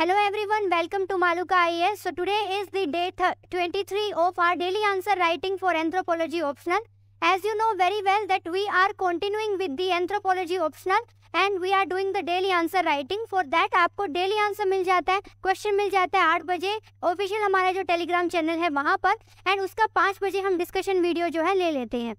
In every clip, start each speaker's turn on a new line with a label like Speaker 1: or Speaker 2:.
Speaker 1: Hello everyone welcome to Maluka I S so today is the day twenty three of our daily answer writing for anthropology optional as you know very well that we are continuing with the anthropology optional and we are doing the daily answer writing for that आपको daily answer मिल जाता है question मिल जाता है आठ बजे official हमारा जो टेलीग्राम चैनल है वहां पर एंड उसका पांच बजे हम डिस्कशन वीडियो जो है ले लेते हैं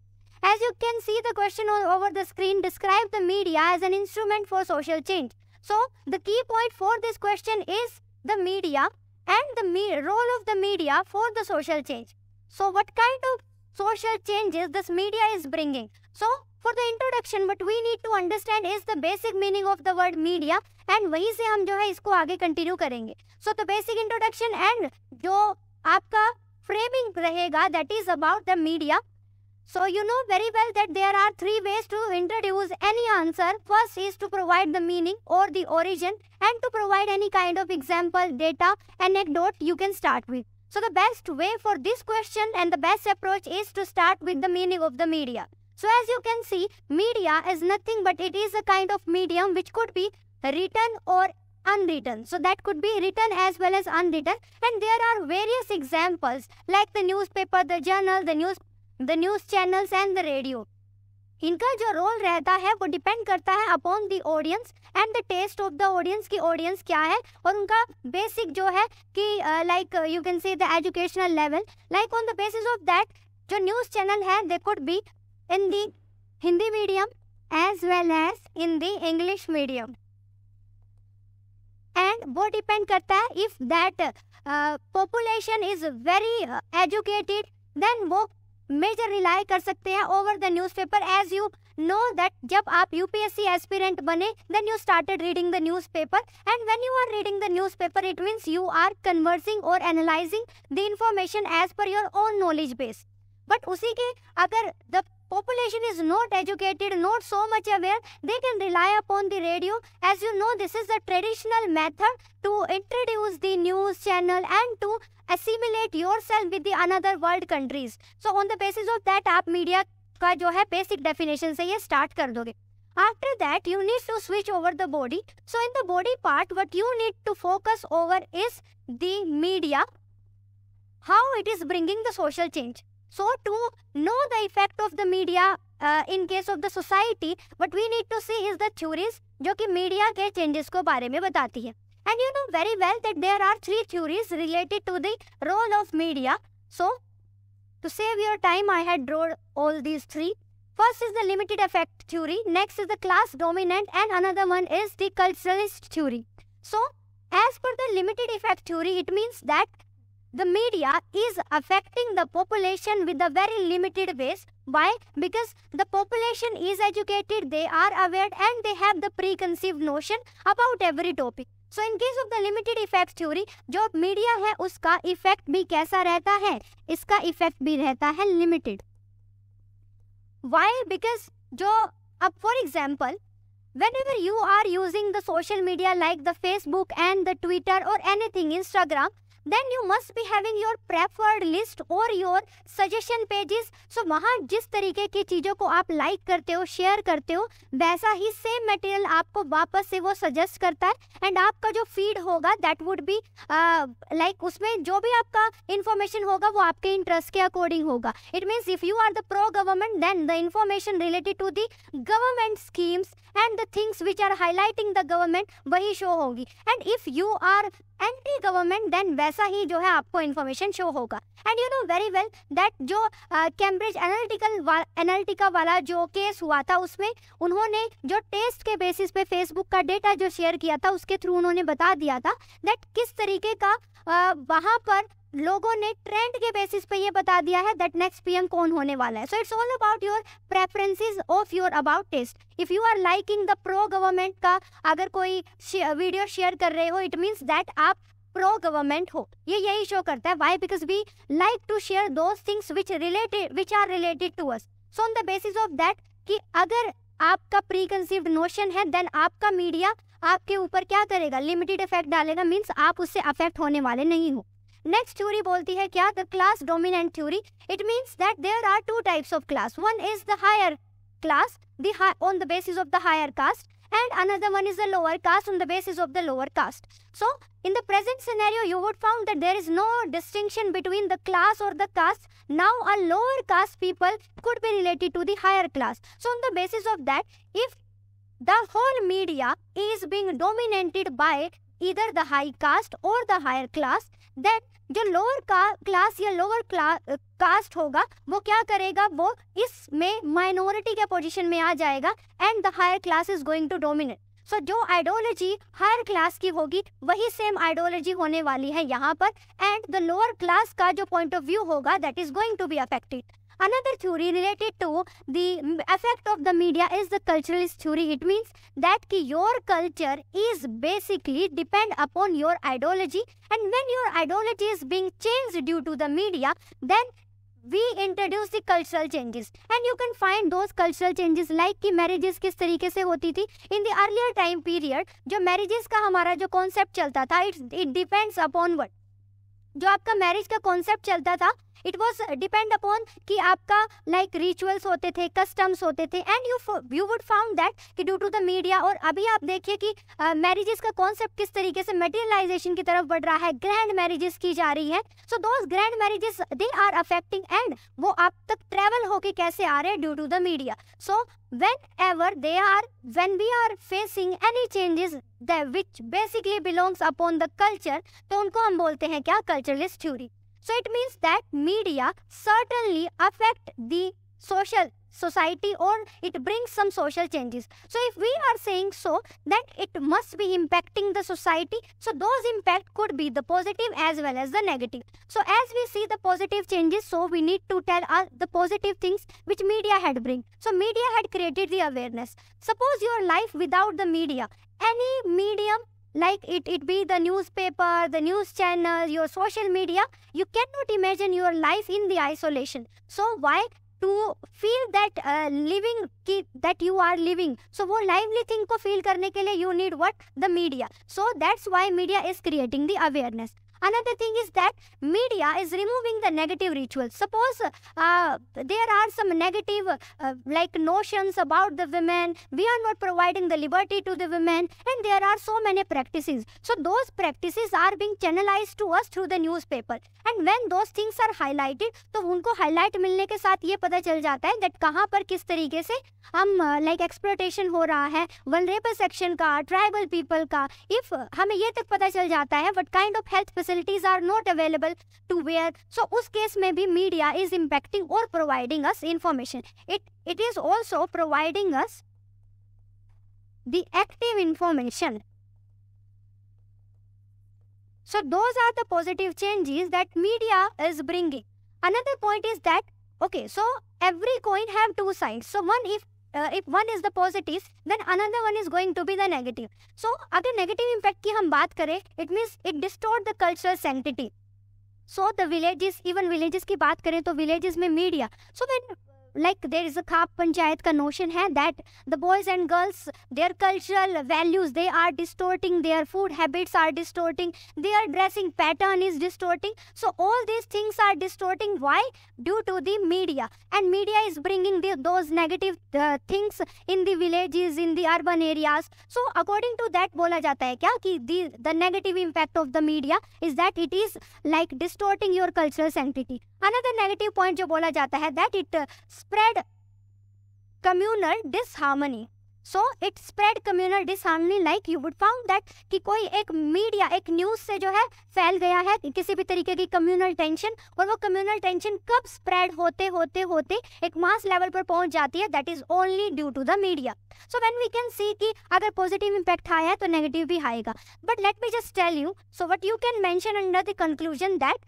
Speaker 1: as you can see the question over the screen describe the media as an instrument for social change So the key point for this question is the media and the me role of the media for the social change. So what kind of social changes this media is bringing? So for the introduction what we need to understand is the basic meaning of the word media and वहीं से हम जो है इसको आगे continue करेंगे. So the basic introduction and जो आपका फ्रेमिंग रहेगा that is about the media So you know very well that there are three ways to introduce any answer. First is to provide the meaning or the origin and to provide any kind of example, data, anecdote you can start with. So the best way for this question and the best approach is to start with the meaning of the media. So as you can see, media is nothing but it is a kind of medium which could be written or unwritten. So that could be written as well as unwritten. And there are various examples like the newspaper, the journal, the newspaper the news channels and the radio इनका जो role रहता है वो depend करता है upon the audience and the taste of the audience की audience क्या है और उनका बेसिक जो है कि like you can see the educational level like on the basis of that जो न्यूज़ चैनल है they could be in the Hindi medium as well as in the English medium and वो डिपेंड करता है if that population is very educated then वो major rely कर सकते हैं over the newspaper as you know that जब आप UPSC aspirant बने then you started reading the newspaper and when you are reading the newspaper it means you are conversing और analysing the information as per your own knowledge base but उसी के अगर the Population is not educated, not so much aware. They can rely upon the radio. As you know, this is the traditional method to introduce the news channel and to assimilate yourself with the another world countries. So on the basis of that, आप media ka jo hai basic definition से ये start kar doge. After that, you need to switch over the body. So in the body part, what you need to focus over is the media, how it is bringing the social change. So to know the effect of the media uh, in case of the society, what we need to see is the theories जो कि media के changes को बारे में बताती है and you know very well that there are three theories related to the role of media so to save your time I had drawed all these three First is the limited effect theory, next is the class dominant, and another one is the culturalist theory. So, as per the limited effect theory, it means that the media is affecting the population with a very limited ways. Why? Because the population is educated, they are aware and they have the preconceived notion about every topic. So in case of the limited effects theory, jo media hai uska effect bhi kaisa rehta hai? Iska effect bhi rehta hai limited. Why? Because jo, ab for example, whenever you are using the social media like the Facebook and the Twitter or anything, Instagram, then you must be having your preferred list और your suggestion pages so वहाँ जिस तरीके की चीज़ों को आप like like करते हो शेयर करते हो वैसा ही सेम मटेरियल आपको वापस से वो सजेस्ट करता है एंड आपका जो फीड होगा दैट वुड बी लाइक उसमें जो भी आपका इंफॉर्मेशन होगा वो आपके इंटरेस्ट के अकॉर्डिंग होगा it means if you are the pro government then the information related to the government schemes and the things which are highlighting the government वही शो होगी and if you are anti government then वैसा ही जो है आपको information show होगा and you know very well that जो Cambridge analytical Analytica वाला जो केस हुआ था उसमें उन्होंने जो टेस्ट के बेसिस पे फेसबुक का डेटा जो शेयर किया था उसके थ्रू उन्होंने बता दिया था दैट किस तरीके का uh, वहाँ पर लोगों ने ट्रेंड के बेसिस पे ये बता दिया है दैट नेक्स्ट पीएम कौन होने वाला है so it's all about your preferences of your about taste if you are liking the pro government का अगर कोई वीडियो शेयर कर रहे हो इट मीन्स दैट आप प्रो गवर्नमेंट हो ये यही शो करता है why because we like to share those things which related which are related to us so on the basis of that कि अगर आपका प्री कंसीव्ड नोशन है देन आपका मीडिया आपके ऊपर क्या करेगा लिमिटेड इफेक्ट डालेगा मीन्स आप उससे अफेक्ट होने वाले नहीं हो Next theory, बोलती है क्या the class dominant theory. It means that there are two types of class. One is the higher class the high, on the basis of the higher caste and another one is the lower caste on the basis of the lower caste. So in the present scenario you would found that there is no distinction between the class or the caste. Now a lower caste people could be related to the higher class. So on the basis of that if the whole media is being dominated by either the high caste or the higher class then जो lower class या lower caste होगा वो क्या करेगा वो इसमें minority के position में आ जाएगा and the higher class is going to dominate so जो आइडियोलॉजी हायर क्लास की होगी वही सेम आइडियोलॉजी होने वाली है यहाँ पर एंड द लोअर क्लास का जो पॉइंट ऑफ व्यू होगा that is going to be affected Another theory related to the effect of the media is the culturalist theory. It means that ki your culture is basically depend upon your ideology and when your ideology is being changed due to the media, then we introduce the cultural changes and you can find those cultural changes like ki marriages kis tarike se hoti thi in the earlier time period jo marriages ka hamara jo concept chalta tha it, it depends upon what जो आपका marriage का concept चलता था it was depend upon कि आपका like like, rituals होते थे customs होते थे and you you would found that कि ड्यू टू द मीडिया और अभी आप देखिए कि मैरिजेस uh, का कॉन्सेप्ट किस तरीके से मेटेरियलाइजेशन की तरफ बढ़ रहा है ग्रैंड मैरिजेस की जा रही है सो दो grand marriages they are affecting and वो आप तक ट्रेवल होके कैसे आ रहे हैं due to the media so whenever they are when we are facing any changes which basically belongs upon the culture तो उनको हम बोलते हैं क्या culturalist theory So it means that media certainly affect the social society or it brings some social changes. So if we are saying so that it must be impacting the society, so those impact could be the positive as well as the negative. So as we see the positive changes, so we need to tell us the positive things which media had bring. So media had created the awareness. Suppose your life without the media, any medium like it, it be the newspaper, the news channel, your social media, you cannot imagine your life in the isolation. So why to feel that uh, living ki, that you are living? So वो lively thing को feel करने के लिए you need what? The media. So that's why media is creating the awareness. Another thing is that media is removing the negative rituals. Suppose uh, there are some negative uh, like notions about the women, we are not providing the liberty to the women and there are so many practices. So those practices are being channelized to us through the newspaper. And when those things are highlighted, to तो उनको highlight मिलने के साथ ये पता चल जाता है दैट कहाँ पर किस तरीके से हम लाइक एक्सप्लोटेशन हो रहा है वनरेबल सेक्शन का ट्राइबल पीपल का if hame ye tak pata chal jata hai what kind of health facilities are not available to where so us case may be media is impacting or providing us information it it is also providing us the active information so those are the positive changes that media is bringing another point is that okay so every coin have two sides so one if uh, if one is the positive then another one is going to be the negative so agar negative impact ki hum baat kare it means it distort the cultural sanctity so the villages even villages ki baat kare to villages mein media so when like there is a Khap Panchayat ka notion hai that the boys and girls, their cultural values, they are distorting, their food habits are distorting, their dressing pattern is distorting. So all these things are distorting. Why? Due to the media. And media is bringing the, those negative uh, things in the villages, in the urban areas. So according to that बोला जाता है क्या कि the, the negative impact of the media is that it is like distorting your cultural sanctity. Another negative point जो बोला जाता है that it uh, spread communal disharmony. So it spread communal disharmony like you would found that कि कोई एक media एक news से जो है फैल गया है किसी भी तरीके की कम्युनल टेंशन और वो कम्युनल टेंशन कब स्प्रेड होते होते होते एक मास लेवल पर पहुंच जाती है that is only due to the media so when we can see कि अगर पॉजिटिव इम्पैक्ट आया है तो नेगेटिव भी आएगा but let me just tell you so what you can mention under the conclusion that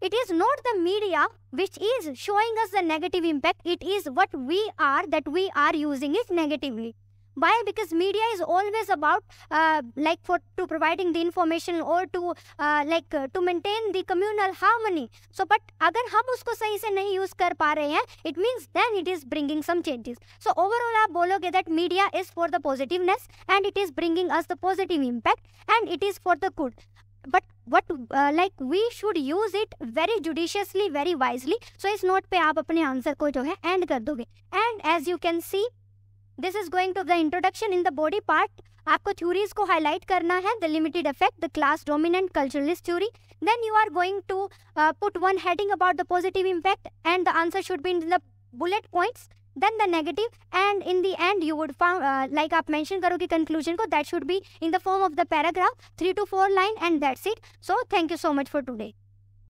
Speaker 1: It is not the media which is showing us the negative impact. It is what we are that we are using it negatively. Why? Because media is always about uh, like for to providing the information or to uh, like uh, to maintain the communal harmony. So, but अगर हम उसको सही से नहीं use it means then it is bringing some changes. So overall आप बोलोगे that media is for the positiveness and it is bringing us the positive impact and it is for the good. But what like we should use it very judiciously very wisely so इस note पे आप अपने answer को जो है and कर दोगे and as you can see this is going to the introduction in the body part आपको थ्यूरीज को हाईलाइट करना है the limited effect the class dominant culturalist theory then you are going to put one heading about the positive impact and the answer should be in the bullet points then the negative and in the end you would found uh, like आप mention Karo ki conclusion ko that should be in the form of the paragraph three to four line and that's it so thank you so much for today